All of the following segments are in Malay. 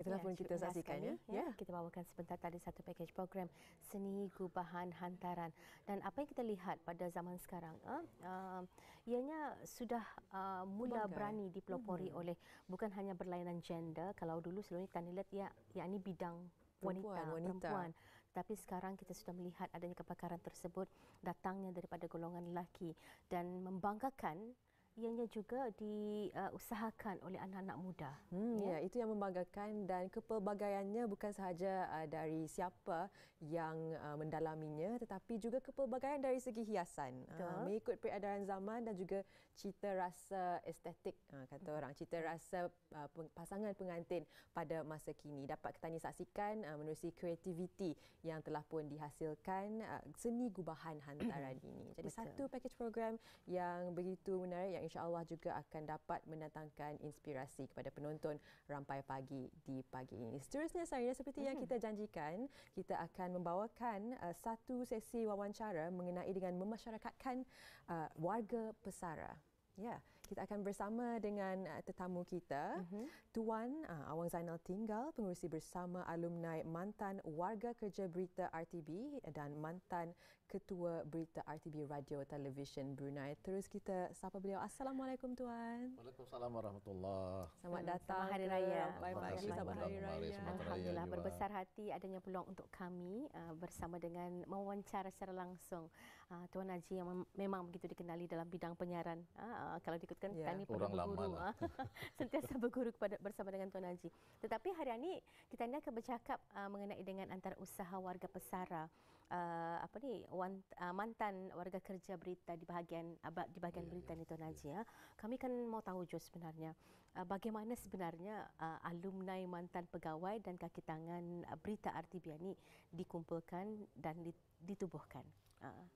Itulah ya, pun kita saksikan ya. ya. ya. Kita bawakan sebentar tadi satu pakej program seni gubahan hantaran dan apa yang kita lihat pada zaman sekarang uh, uh, ianya sudah uh, eh, mula Bangga. berani dipelopori hmm oleh bukan hanya berlainan gender kalau dulu selalunya kita lihat ya ini bidang Wanita, perempuan, wanita. perempuan. Tapi sekarang kita sudah melihat adanya kepakaran tersebut datangnya daripada golongan lelaki dan membanggakan ianya juga diusahakan uh, oleh anak-anak muda. Hmm, ya. ya, itu yang membanggakan dan kepelbagaiannya bukan sahaja uh, dari siapa yang uh, mendalaminya tetapi juga kepelbagaian dari segi hiasan. Uh, mengikut peredaran zaman dan juga cita rasa estetik uh, kata hmm. orang cita rasa uh, pasangan pengantin pada masa kini dapat kita saksikan uh, menerusi kreativiti yang telah pun dihasilkan uh, seni gubahan hantaran ini. Jadi Betul. satu package program yang begitu menarik yang yang insya-Allah juga akan dapat mendatangkan inspirasi kepada penonton rampai pagi di pagi ini. Seterusnya saya seperti yang mm-hmm. kita janjikan, kita akan membawakan uh, satu sesi wawancara mengenai dengan memasyarakatkan uh, warga pesara. Ya, kita akan bersama dengan uh, tetamu kita, uh-huh. Tuan uh, Awang Zainal Tinggal, pengurusi bersama alumni mantan warga kerja berita RTB dan mantan Ketua Berita RTB Radio Television Brunei. Terus kita sapa beliau. Assalamualaikum tuan. Waalaikumsalam warahmatullahi. Selamat datang Selamat hari raya. Baik-baik saja hari raya. Alhamdulillah berbesar hati adanya peluang untuk kami uh, bersama dengan mewawancara secara langsung uh, tuan Haji yang memang begitu dikenali dalam bidang penyiaran. Uh, uh kalau diikutkan yeah. kami orang lama. Lah. Uh, sentiasa berguru kepada bersama dengan tuan Haji. Tetapi hari ini kita ini akan bercakap uh, mengenai dengan antara usaha warga pesara uh, apa ni wan, uh, mantan warga kerja berita di bahagian uh, di bahagian ya, berita ya. ni Tuan ya. Haji ya. Kami kan mau tahu juga sebenarnya uh, bagaimana sebenarnya uh, alumni mantan pegawai dan kaki tangan uh, berita RTB ini dikumpulkan dan ditubuhkan. Uh.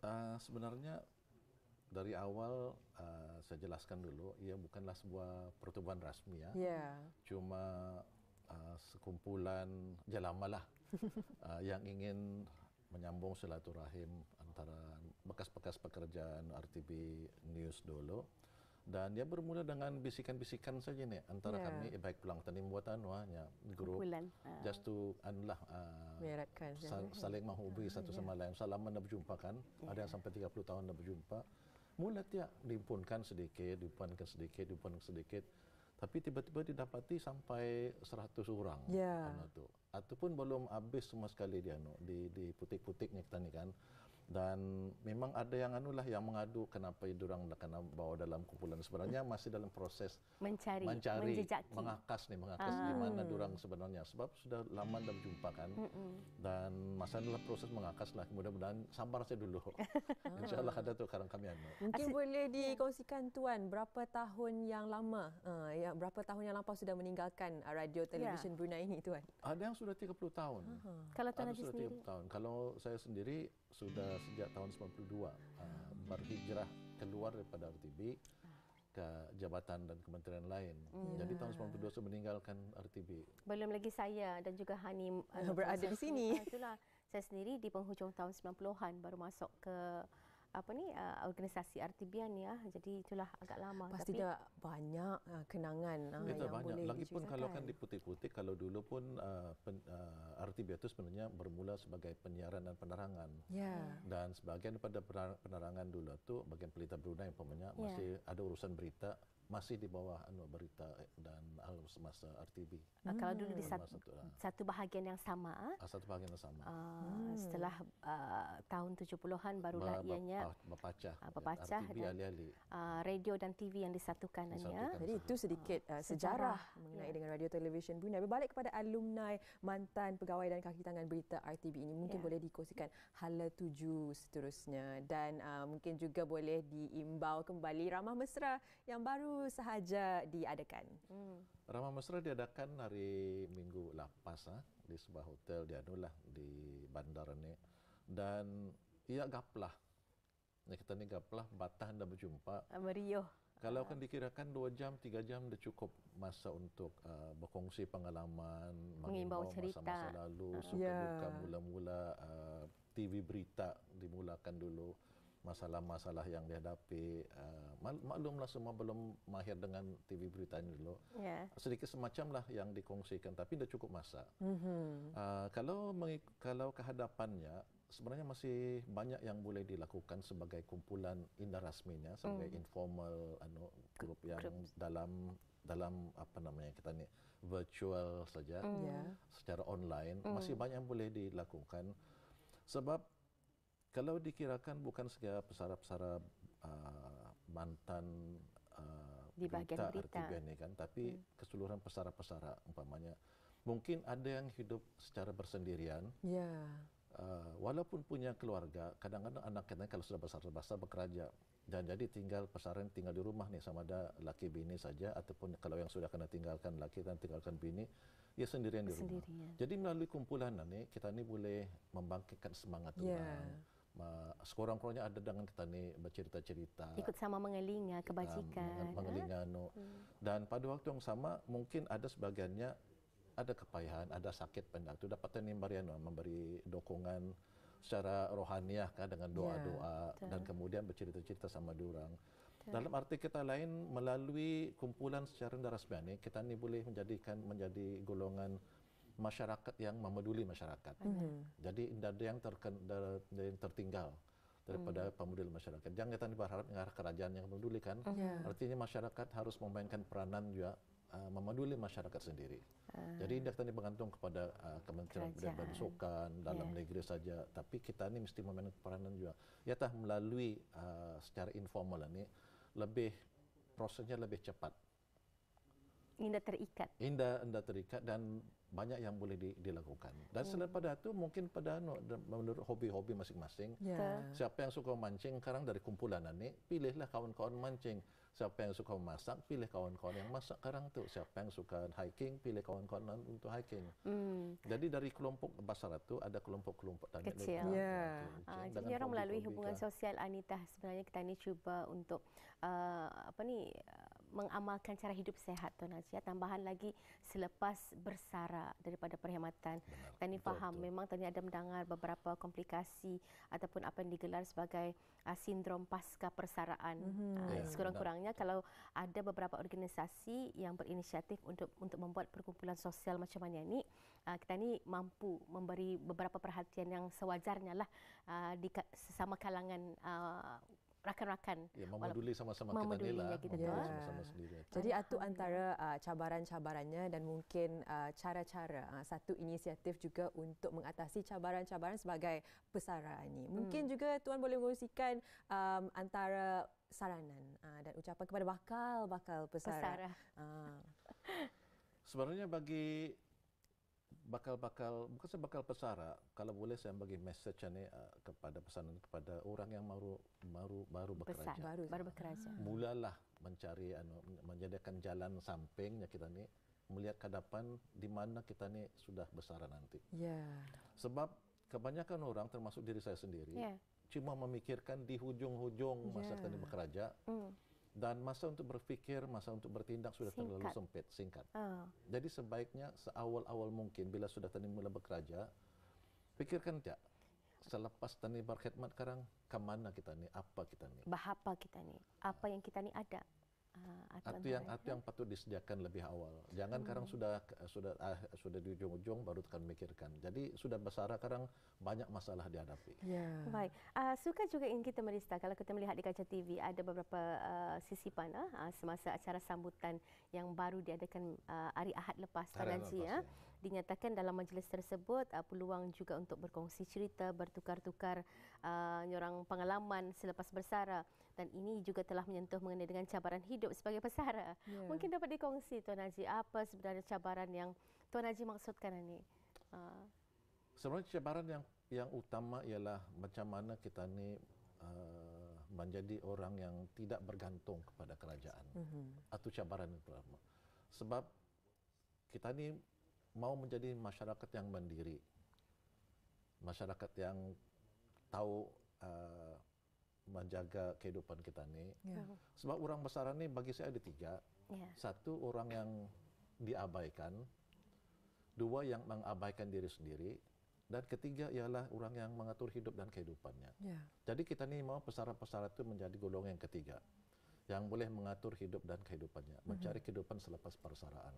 Uh, sebenarnya dari awal uh, saya jelaskan dulu ia bukanlah sebuah pertubuhan rasmi ya. Ya. Cuma uh, sekumpulan jelamalah. Uh, yang ingin menyambung silaturahim antara bekas-bekas pekerjaan RTB News dulu dan dia bermula dengan bisikan-bisikan saja nih antara yeah. kami eh, baik pulang tadi buat anu ah, ya grup Bulan. Ah. just to anlah uh, ah, ya. sal- saling menghubungi uh, satu ya. sama yeah. lain salaman dan berjumpa kan yeah. ada yang sampai 30 tahun dan berjumpa mulai dia dimpunkan sedikit dimpunkan sedikit dimpunkan sedikit. Tapi tiba-tiba didapati sampai 100 orang yeah. anu Ataupun belum habis semua sekali dia anu di di putik-putiknya kita kan dan memang ada yang anulah yang mengadu kenapa itu orang nak kena bawa dalam kumpulan sebenarnya masih dalam proses mencari, mencari menjejaki mengakas ni mengakas ah. di mana orang sebenarnya sebab sudah lama dah berjumpa kan Mm-mm. dan masa adalah proses mengakas lah mudah-mudahan sabar saya dulu ah. insyaallah ada tu sekarang kami anu mungkin Asi- boleh ya. dikongsikan tuan berapa tahun yang lama uh, ha, yang berapa tahun yang lampau sudah meninggalkan ah, radio televisyen yeah. Brunei ini tuan ada yang sudah 30 tahun uh-huh. kalau tuan sendiri. kalau saya sendiri sudah sejak tahun 92 uh, berhijrah keluar daripada RTB ke jabatan dan kementerian lain. Ya. Jadi tahun 92 saya meninggalkan RTB. Belum lagi saya dan juga Hani uh, berada di sini. Ah, itulah saya sendiri di penghujung tahun 90-an baru masuk ke apa ni uh, organisasi Artibian ya. Ah. Jadi itulah agak lama Pasti tapi dah banyak uh, kenangan uh, yang banyak. boleh. banyak. Lagipun kalau kan, kan diputih-putih kalau dulu pun uh, Artibian uh, itu sebenarnya bermula sebagai penyiaran dan penerangan. Yeah. Dan sebagian daripada penerangan dulu tu bagian pelita Brunei umpamanya yeah. masih ada urusan berita masih di bawah anu berita dan hal semasa RTB. Hmm. Kalau dulu di hmm. satu, ah. satu, bahagian yang sama. Ah, satu bahagian yang sama. Uh, hmm. Setelah uh, tahun 70-an barulah Ma, ianya berpecah. Berpecah RTB dan, ali Uh, radio dan TV yang disatukan. disatukan Jadi itu sedikit uh, sejarah, sejarah ya. mengenai yeah. dengan radio televisyen Bunda. Berbalik kepada alumni mantan pegawai dan kaki tangan berita RTB ini mungkin yeah. boleh dikongsikan hala tuju seterusnya dan uh, mungkin juga boleh diimbau kembali ramah mesra yang baru sahaja diadakan? Hmm. Ramah Mesra diadakan hari Minggu lepas ha, ah, di sebuah hotel di anu di bandar ni dan ia gaplah. Ya, kita ni gaplah batah dah berjumpa. Meriuh. Kalau kan ah. dikirakan 2 jam, 3 jam dah cukup masa untuk uh, berkongsi pengalaman, mengimbau cerita masa-masa lalu, uh, suka yeah. buka mula-mula uh, TV berita dimulakan dulu masalah-masalah yang dihadapi uh, eh, maklumlah semua belum mahir dengan TV berita ini lo yeah. sedikit semacam lah yang dikongsikan tapi dah cukup masa mm-hmm. uh, eh, kalau kalau kehadapannya sebenarnya masih banyak yang boleh dilakukan sebagai kumpulan indah rasminya sebagai mm. informal ano grup yang Groups. dalam dalam apa namanya kita ni virtual saja mm. secara online mm. masih banyak yang boleh dilakukan sebab kalau dikirakan bukan segala pesara-pesara uh, mantan uh, berita, berita RTBN ini kan, tapi hmm. keseluruhan pesara-pesara umpamanya. Mungkin ada yang hidup secara bersendirian. Ya. Uh, walaupun punya keluarga, kadang-kadang anak-anak kalau sudah besar-besar bekerja. Dan jadi tinggal pesaran tinggal di rumah nih sama ada laki bini saja ataupun kalau yang sudah kena tinggalkan laki kan tinggalkan bini ya sendirian di rumah. Jadi melalui kumpulan nih kita ini boleh membangkitkan semangat yeah. orang sekurang-kurangnya ada dengan kita ni bercerita-cerita ikut sama mengelinga kebajikan um, mengelinga ha? no. hmm. dan pada waktu yang sama mungkin ada sebagiannya ada kepayahan ada sakit pendak itu dapat tenimbarian no, memberi dokongan secara rohaniah kan dengan ya, doa-doa ya, dan kemudian bercerita-cerita sama diorang dalam arti kita lain melalui kumpulan secara rendah rasmi kita ni boleh menjadikan menjadi golongan masyarakat yang memeduli masyarakat. Mm -hmm. Jadi tidak ada yang, yang tertinggal daripada mm. pemeduli masyarakat. Jangan kita berharap mengarah kerajaan yang peduli kan. Yeah. Artinya masyarakat harus memainkan peranan juga uh, ah, memeduli masyarakat sendiri. Uh, Jadi tidak kita bergantung kepada uh, kementerian bansukan dalam yeah. negeri saja. Tapi kita ini mesti memainkan peranan juga. Ya tah melalui uh, secara informal ini lebih prosesnya lebih cepat. Indah terikat. Indah, indah terikat dan banyak yang boleh dilakukan. Dan oh. selain itu mungkin pada menurut hobi-hobi masing-masing. Yeah. Ya. Siapa yang suka mancing sekarang dari kumpulan ini pilihlah kawan-kawan mancing. Siapa yang suka masak pilih kawan-kawan yang masak sekarang tu. Siapa yang suka hiking pilih kawan-kawan untuk hiking. Mm. Jadi dari kelompok besar itu ada kelompok-kelompok dan kecil. Yeah. Ya. Ah, jadi orang melalui hubungan sosial Anita sebenarnya kita ini cuba untuk uh, apa ni mengamalkan cara hidup sehat Tuan Haji. Tambahan lagi selepas bersara daripada perkhidmatan. Tani faham betul. memang tadi ada mendengar beberapa komplikasi ataupun apa yang digelar sebagai uh, sindrom pasca persaraan. Mm-hmm. Uh, ya, sekurang-kurangnya kalau ada beberapa organisasi yang berinisiatif untuk untuk membuat perkumpulan sosial macam mana ni, uh, kita ni mampu memberi beberapa perhatian yang sewajarnya lah uh, di sesama kalangan uh, rakan-rakan. Ya, memaduli sama-sama kita memaduli Nela. Ya kita ya. sama-sama sendiri. Ya. Jadi itu antara uh, cabaran-cabarannya dan mungkin uh, cara-cara uh, satu inisiatif juga untuk mengatasi cabaran-cabaran sebagai pesara ini. Mungkin hmm. juga tuan boleh mengusikan um, antara saranan uh, dan ucapan kepada bakal-bakal pesara. pesara. Uh. Sebenarnya bagi bakal-bakal bukan saya bakal pesara kalau boleh saya bagi message ni uh, kepada pesanan kepada orang yang baru baru baru bekerja baru, baru bekerja hmm. mulalah mencari anu menjadikan jalan sampingnya kita ni melihat ke depan di mana kita ni sudah besar nanti ya sebab kebanyakan orang termasuk diri saya sendiri ya. cuma memikirkan di hujung-hujung masa ya. kita ni bekerja hmm dan masa untuk berfikir, masa untuk bertindak sudah singkat. terlalu sempit, singkat. Oh. Jadi sebaiknya seawal-awal mungkin bila sudah tani mula bekerja, pikirkan tak selepas tani berkhidmat sekarang ke mana kita ni, apa kita ni? Bahapa kita ni, apa ah. yang kita ni ada? atau ah, atu yang atu yang patut disediakan lebih awal. Jangan hmm. sekarang sudah sudah ah, sudah di ujung-ujung baru akan memikirkan. Jadi sudah besar sekarang banyak masalah dihadapi. Yeah. Baik. Uh, ah, suka juga ingin kita merista kalau kita melihat di kaca TV ada beberapa uh, ah, sisipan uh, semasa acara sambutan yang baru diadakan uh, hari Ahad lepas pada ya. ya. Dinyatakan dalam majlis tersebut uh, peluang juga untuk berkongsi cerita, bertukar-tukar uh, orang pengalaman selepas bersara dan ini juga telah menyentuh mengenai dengan cabaran hidup sebagai pesara. Yeah. Mungkin dapat dikongsi Tuan Haji apa sebenarnya cabaran yang Tuan Haji maksudkan ini? Uh. Sebenarnya cabaran yang yang utama ialah macam mana kita ini uh, ah, menjadi orang yang tidak bergantung kepada kerajaan. Mm-hmm. Atau cabaran yang pertama. Sebab kita ini mau menjadi masyarakat yang mandiri. Masyarakat yang tahu uh, menjaga kehidupan kita ini. Yeah. Sebab orang besaran ini bagi saya ada tiga. Yeah. Satu, orang yang diabaikan. Dua, yang mengabaikan diri sendiri. Dan ketiga ialah orang yang mengatur hidup dan kehidupannya. Yeah. Jadi kita ini mau pesara-pesara itu menjadi golongan yang ketiga. Yang boleh mengatur hidup dan kehidupannya. Mm-hmm. Mencari kehidupan selepas persaraan.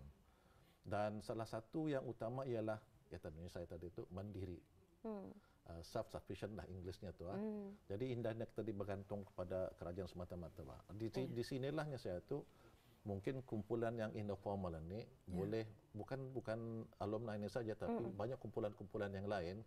Dan salah satu yang utama ialah, ya tadi saya tadi itu, mandiri. Hmm uh, self sufficient lah Inggrisnya tu ah. Hmm. Jadi indahnya kita bergantung kepada kerajaan semata-mata. Lah. Di yeah. di sinilahnya saya tu mungkin kumpulan yang informal ini yeah. boleh bukan bukan alumni ini saja tapi hmm. banyak kumpulan-kumpulan yang lain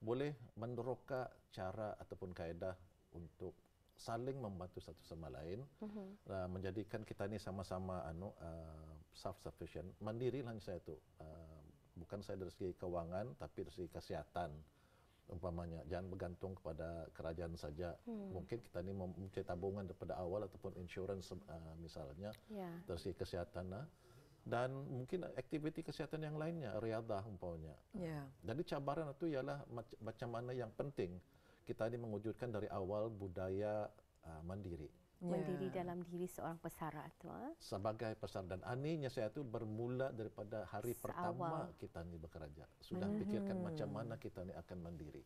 boleh meneroka cara ataupun kaedah untuk saling membantu satu sama lain uh-huh. uh, menjadikan kita ini sama-sama anu uh, self sufficient mandiri lah saya tu uh, bukan saya dari segi kewangan tapi dari segi kesehatan umpamanya jangan bergantung kepada kerajaan saja hmm. mungkin kita ni mempunyai tabungan daripada awal ataupun insurans uh, eh, misalnya yeah. Ya. dari segi kesihatan dan mungkin aktiviti kesihatan yang lainnya riada umpamanya yeah. jadi cabaran itu ialah macam mana yang penting kita ini mewujudkan dari awal budaya uh, mandiri yeah. mendiri dalam diri seorang pesara tu. Ha? Sebagai pesara dan anehnya saya tu bermula daripada hari Seawal. pertama kita ni bekerja. Sudah mm-hmm. fikirkan hmm. macam mana kita ni akan mendiri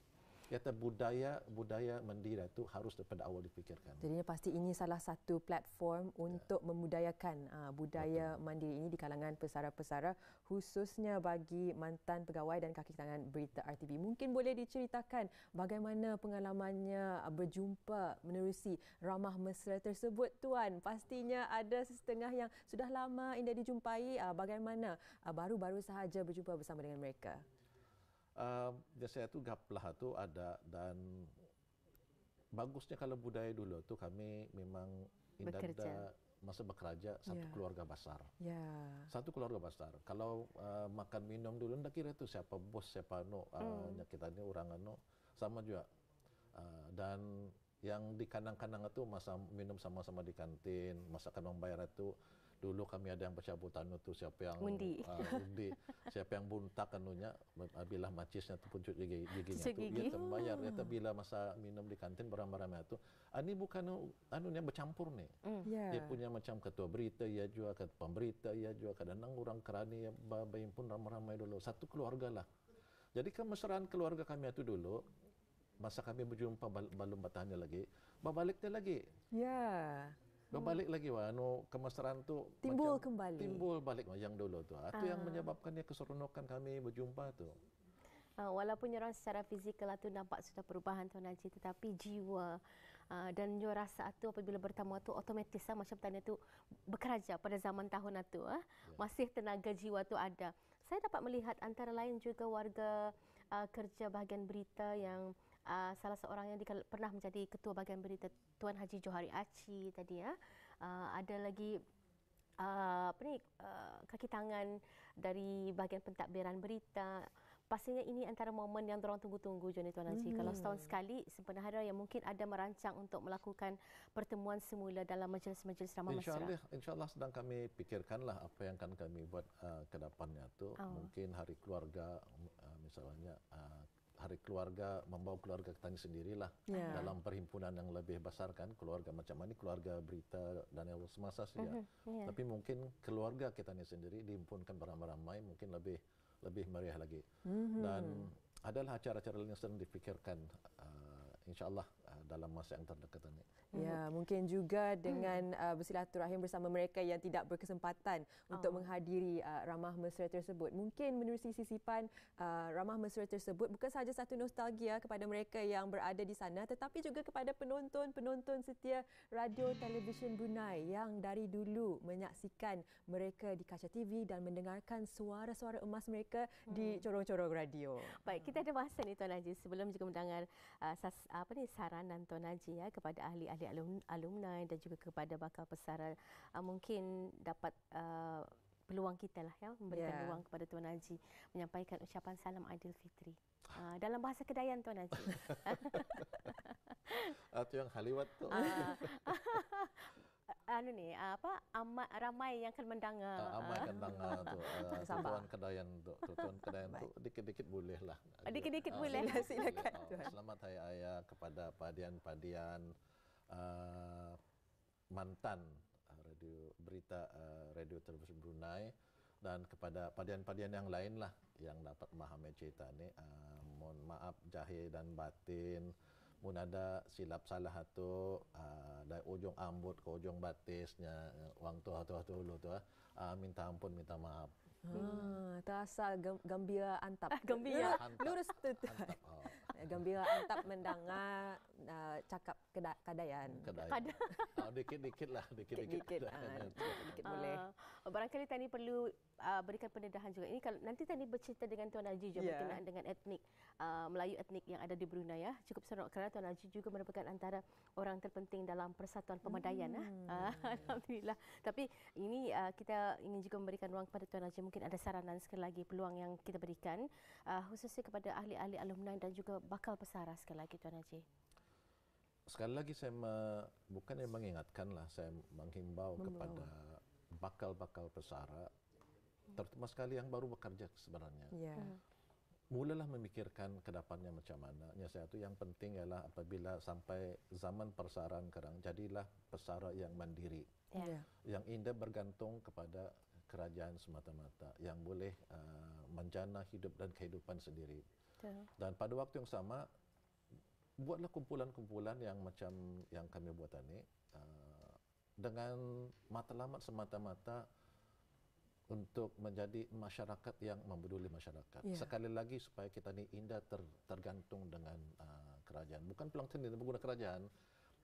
kata budaya budaya mendira itu harus daripada awal difikirkan. Jadi pasti ini salah satu platform ya. untuk memudayakan uh, budaya Betul. mandiri ini di kalangan pesara-pesara khususnya bagi mantan pegawai dan kaki tangan berita RTB. Mungkin boleh diceritakan bagaimana pengalamannya ah, berjumpa menerusi ramah mesra tersebut tuan. Pastinya ada setengah yang sudah lama tidak dijumpai uh, bagaimana uh, baru-baru sahaja berjumpa bersama dengan mereka uh, ehm, saya tu lah tu ada dan bagusnya kalau budaya dulu tu kami memang bekerja. masa bekerja satu yeah. keluarga besar. Yeah. Satu keluarga besar. Kalau uh, makan minum dulu ndak kira tu siapa bos siapa no uh, kita ni orang no sama juga. Uh, dan yang di kanang-kanang itu masa minum sama-sama di kantin, masa kanang bayar itu dulu kami ada yang bercabut tanu tu siapa yang undi, uh, undi siapa yang buntak kanunya bila macisnya tu puncut gigi giginya tu gigi. dia terbayar ah. hmm. kata bila masa minum di kantin barang-barang itu ini ah, bukan anu yang bercampur ni mm. yeah. dia punya macam ketua berita ya juga ketua pemberita ya juga kadang orang kerani ya bayi pun ramai-ramai dulu satu keluarga lah jadi kemesraan keluarga kami itu dulu masa kami berjumpa bal- balum bertanya lagi baliknya lagi ya yeah. Berbalik hmm. lagi wah, anu kemesraan tu timbul macam, kembali. Timbul balik macam yang dulu tu. Itu uh. yang ah. menyebabkan dia keseronokan kami berjumpa tu. Uh, walaupun orang secara fizikal lah tu nampak sudah perubahan Tuan Haji tetapi jiwa uh, dan your rasa itu apabila bertemu tu otomatis uh, macam tanya tu bekerja pada zaman tahun itu uh, ya. masih tenaga jiwa tu ada saya dapat melihat antara lain juga warga uh, kerja bahagian berita yang Ah, salah seorang yang dikel- pernah menjadi ketua bahagian berita Tuan Haji Johari Aci tadi ya. Uh, ada lagi uh, apa ni uh, kaki tangan dari bahagian pentadbiran berita. Pastinya ini antara momen yang orang tunggu-tunggu Joni Tuan Haji. Hmm. Kalau mhm. setahun sekali sempena hari yang mungkin ada merancang untuk melakukan pertemuan semula dalam majlis-majlis ramai masyarakat. Insya-Allah insya-Allah sedang kami pikirkanlah apa yang akan kami buat uh, ke depannya tu. Oh. Mungkin hari keluarga uh, misalnya uh, hari keluarga membawa keluarga ke tangis sendirilah yeah. dalam perhimpunan yang lebih besar kan keluarga macam mana keluarga berita dan Daniel semasa saja mm-hmm. yeah. tapi mungkin keluarga kita ni sendiri dihimpunkan beramai-ramai mungkin lebih lebih meriah lagi mm-hmm. dan adalah acara-acara yang sedang difikirkan uh, insyaallah dalam masa yang terdekat ini. Ya, hmm. mungkin juga hmm. dengan hmm. uh, bersilaturahim bersama mereka yang tidak berkesempatan oh. untuk ah. menghadiri uh, ramah mesra tersebut. Mungkin menerusi sisipan uh, ramah mesra tersebut bukan sahaja satu nostalgia kepada mereka yang berada di sana tetapi juga kepada penonton-penonton setia radio televisyen Brunei yang dari dulu menyaksikan mereka di kaca TV dan mendengarkan suara-suara emas mereka hmm. di corong-corong radio. Baik, kita ada masa ni Tuan Aziz sebelum juga mendengar uh, sas, apa ni sarana Tuan Najib ya kepada ahli-ahli alumni dan juga kepada bakal pesara uh, ah, mungkin dapat uh, peluang kita lah ya memberikan yeah. Ya. ruang kepada Tuan Haji menyampaikan ucapan salam Aidilfitri uh, dalam bahasa kedayan Tuan Haji. atau yang haliwat tu. anu ni ah, apa amat ramai yang akan mendengar. Uh, ah, amat akan ah. mendengar tu. Uh, tuan kedayan tu, tuan kedayan tu dikit-dikit boleh lah. Dikit-dikit boleh lah silakan. Boleh. selamat hari ayah kepada padian padian mantan radio berita radio televisi Brunei dan kepada padian-padian yang lain lah yang dapat memahami cerita ni. mohon maaf jahil dan batin mun ada silap salah tu ah, dari ujung ambut ke ujung batisnya eh, wang tu atau tu dulu tu ah, ah, minta ampun minta maaf. Ha, hmm. terasa gembira antap. gembira. Ya, Lurus tu. Oh gembira antap mendengar uh, cakap keda- kadayan. Kadayan. Oh, dikit-dikit lah. Dikit-dikit. Dikit, uh, dikit ah, ah. boleh. Uh, barangkali Tani perlu uh, berikan pendedahan juga. Ini kalau nanti Tani bercerita dengan Tuan Haji juga yeah. berkenaan dengan etnik uh, Melayu etnik yang ada di Brunei. Ya. Cukup seronok kerana Tuan Haji juga merupakan antara orang terpenting dalam persatuan pemadaian. Ya. Hmm. Ah. Uh, Alhamdulillah. Tapi ini uh, kita ingin juga memberikan ruang kepada Tuan Haji. Mungkin ada saranan sekali lagi peluang yang kita berikan. Uh, khususnya kepada ahli-ahli alumni dan juga bakal pesara lah sekali lagi Tuan Haji? Sekali lagi saya me, bukan yang mengingatkan lah, saya menghimbau Membelum. kepada bakal-bakal pesara, terutama sekali yang baru bekerja sebenarnya. Ya. Hmm. Mulalah memikirkan kedepannya macam mana. Yang saya itu yang penting ialah apabila sampai zaman persaraan sekarang, jadilah pesara yang mandiri. Ya. ya. Yang indah bergantung kepada kerajaan semata-mata yang boleh uh, menjana hidup dan kehidupan sendiri. Dan pada waktu yang sama buatlah kumpulan-kumpulan yang macam yang kami buat tadi uh, dengan matlamat semata-mata untuk menjadi masyarakat yang memeduli masyarakat. Yeah. Sekali lagi supaya kita ni indah ter, tergantung dengan uh, kerajaan. Bukan pelang sendiri pengguna kerajaan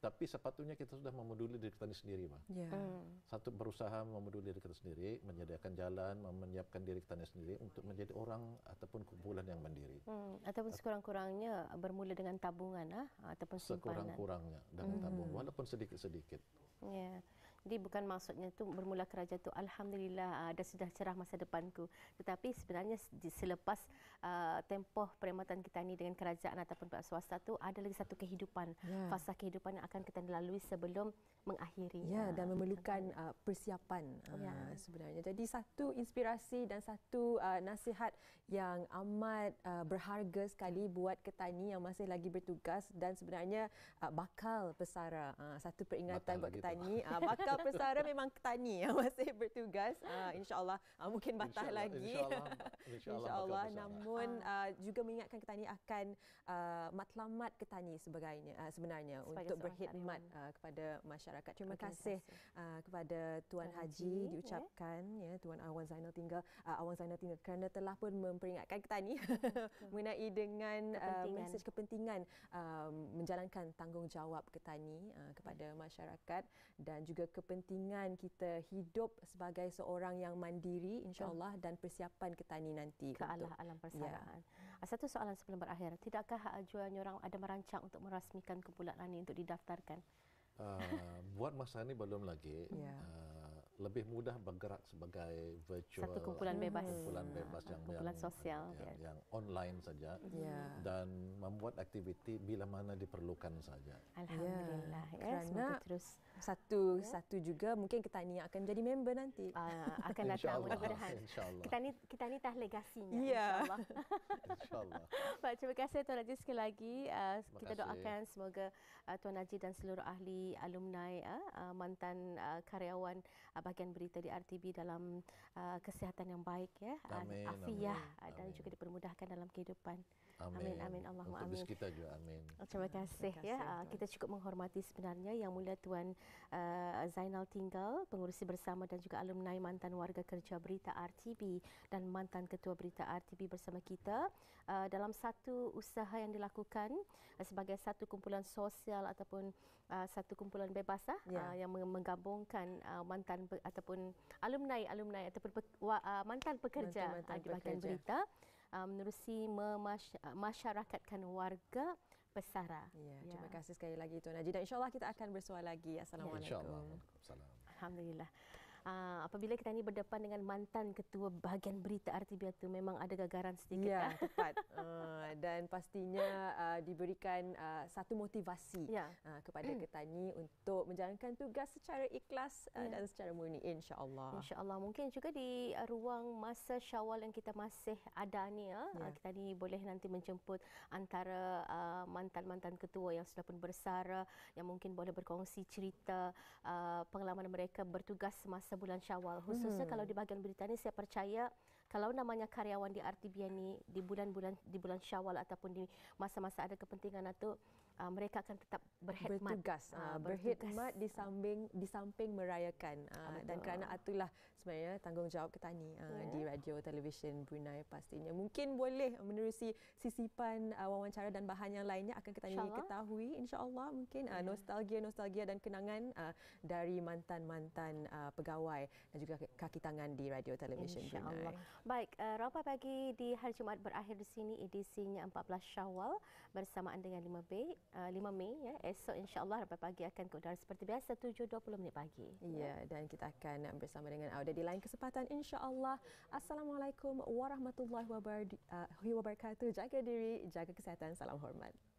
tapi sepatunya kita sudah memeduli diri kita sendiri mah yeah. mm. satu berusaha memeduli diri kita sendiri menyediakan jalan menyiapkan diri kita sendiri untuk menjadi orang ataupun kumpulan yang mandiri mm. ataupun sekurang-kurangnya bermula dengan tabungan ah ataupun simpanan sekurang-kurangnya dengan mm. tabung walaupun sedikit-sedikit yeah. Jadi bukan maksudnya tu bermula kerajaan tu alhamdulillah ada ah, sudah cerah masa depanku. Tetapi sebenarnya selepas uh, tempoh perkhidmatan kita ini dengan kerajaan ataupun pihak swasta tu ada lagi satu kehidupan, yeah. fasa kehidupan yang akan kita lalui sebelum mengakhiri. Ya yeah, uh, dan memerlukan uh, persiapan uh, yeah. sebenarnya. Jadi satu inspirasi dan satu uh, nasihat yang amat uh, berharga sekali buat ketani yang masih lagi bertugas dan sebenarnya uh, bakal pesara. Uh, satu peringatan buat ketani uh, bakal kalau Persara memang ketani yang masih bertugas. Uh, ah, InsyaAllah uh, ah, mungkin batal insya lagi. InsyaAllah. InsyaAllah. insya namun uh, juga mengingatkan ketani akan uh, matlamat ketani sebagainya, uh, sebenarnya Sebagai untuk berkhidmat uh, kepada masyarakat. Terima okay, kasih uh, kepada Tuan Haji, Haji diucapkan, yeah. ya, Tuan Awang Zainal tinggal. Uh, Awang Zainal tinggal kerana telah pun memperingatkan ketani mengenai dengan uh, kepentingan uh, menjalankan tanggungjawab ketani uh, kepada masyarakat dan juga ke kepentingan kita hidup sebagai seorang yang mandiri insyaallah dan persiapan kita ketani nanti ke Allah alam persaraan. Ya. Ah, satu soalan sebelum berakhir, tidakkah ajuan orang ada merancang untuk merasmikan kumpulan ini untuk didaftarkan? Uh, buat masa ini belum lagi. Yeah. Ya. Uh, lebih mudah bergerak sebagai virtual satu kumpulan bebas kumpulan hmm. bebas yang kumpulan yang, sosial yang, yeah. yang online saja mhm. yeah. dan membuat aktiviti bila mana diperlukan saja alhamdulillah ya, yeah. terus satu yeah. satu juga mungkin kita ini akan jadi member nanti uh, akan datang mudah-mudahan kita ni kita ni tah legasinya yeah. insyaallah insyaallah baik terima kasih tuan Najib sekali lagi uh, kita doakan semoga uh, tuan Najib dan seluruh ahli alumni uh, mantan uh, karyawan uh, bahagian berita di RTB dalam uh, kesihatan yang baik ya. Amin. Afiah amin. dan juga dipermudahkan dalam kehidupan. Amin. Amin. Amin. Allahumma Untuk amin. kita juga amin. Oh, terima kasih, Terima ya. kasih ya. Tuan. Kita cukup menghormati sebenarnya yang mulia Tuan uh, Zainal Tinggal, pengurusi bersama dan juga alumni mantan warga kerja Berita RTB dan mantan ketua Berita RTB bersama kita uh, dalam satu usaha yang dilakukan uh, sebagai satu kumpulan sosial ataupun uh, satu kumpulan bebas uh, ya. uh, yang menggabungkan uh, mantan ataupun alumni alumni ataupun pe- uh, mantan pekerja di bahagian berita uh, menerusi memasyarakatkan uh, warga Pesara. Ya, ya. Terima kasih sekali lagi Tuan Haji dan insyaAllah kita akan bersuara lagi. Ya. Assalamualaikum. Alhamdulillah. Ah, apabila kita ini berdepan dengan mantan ketua bahagian berita RTB itu memang ada gagaran sedikit ya, lah. tepat uh, dan pastinya uh, diberikan uh, satu motivasi ya. uh, kepada Ketani untuk menjalankan tugas secara ikhlas uh, ya. dan secara murni insyaallah insyaallah mungkin juga di uh, ruang masa Syawal yang kita masih ada ni ya, ya. Uh, kita ni boleh nanti menjemput antara uh, mantan-mantan ketua yang sudah pun bersara yang mungkin boleh berkongsi cerita uh, pengalaman mereka bertugas semasa masa bulan Syawal. Khususnya hmm. kalau di bahagian berita ni saya percaya kalau namanya karyawan di RTBN ni di bulan-bulan di bulan Syawal ataupun di masa-masa ada kepentingan atau uh, mereka akan tetap berkhidmat bertugas, uh, uh bertugas. berkhidmat di uh. samping di samping merayakan uh, dan kerana itulah sebenarnya tanggungjawab ketani uh, yeah. di radio televisyen Brunei pastinya mungkin boleh menerusi sisipan uh, wawancara dan bahan yang lainnya akan kita insya ketahui insyaallah mungkin uh, nostalgia ya. nostalgia dan kenangan uh, dari mantan-mantan uh, pegawai dan juga kaki tangan di radio televisyen Brunei Allah. baik uh, rapat pagi di hari Jumaat berakhir di sini edisinya 14 Syawal bersamaan dengan 5B uh, 5 Mei ya esok Insya Allah pada pagi akan ke udara seperti biasa 7.20 minit pagi. Ya, ya dan kita akan bersama dengan Auda di lain kesempatan Insya Allah. Assalamualaikum warahmatullahi uh, wabarakatuh. Jaga diri, jaga kesihatan, salam hormat.